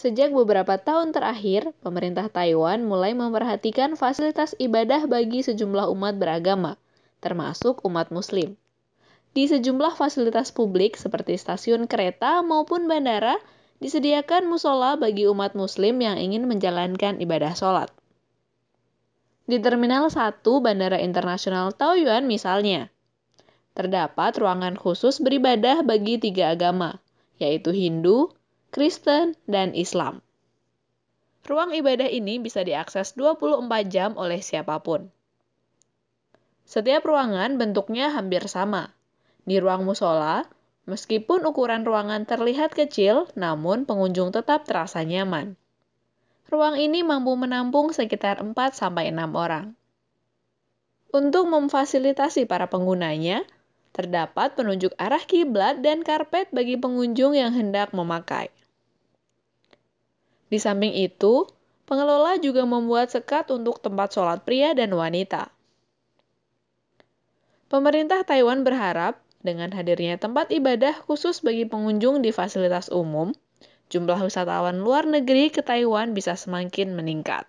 Sejak beberapa tahun terakhir, pemerintah Taiwan mulai memperhatikan fasilitas ibadah bagi sejumlah umat beragama, termasuk umat Muslim. Di sejumlah fasilitas publik seperti stasiun kereta maupun bandara, disediakan musola bagi umat Muslim yang ingin menjalankan ibadah sholat. Di Terminal 1 Bandara Internasional Taoyuan misalnya, terdapat ruangan khusus beribadah bagi tiga agama, yaitu Hindu, Kristen, dan Islam. Ruang ibadah ini bisa diakses 24 jam oleh siapapun. Setiap ruangan bentuknya hampir sama. Di ruang musola, meskipun ukuran ruangan terlihat kecil, namun pengunjung tetap terasa nyaman. Ruang ini mampu menampung sekitar 4-6 orang. Untuk memfasilitasi para penggunanya, terdapat penunjuk arah kiblat dan karpet bagi pengunjung yang hendak memakai. Di samping itu, pengelola juga membuat sekat untuk tempat sholat pria dan wanita. Pemerintah Taiwan berharap dengan hadirnya tempat ibadah khusus bagi pengunjung di fasilitas umum, jumlah wisatawan luar negeri ke Taiwan bisa semakin meningkat.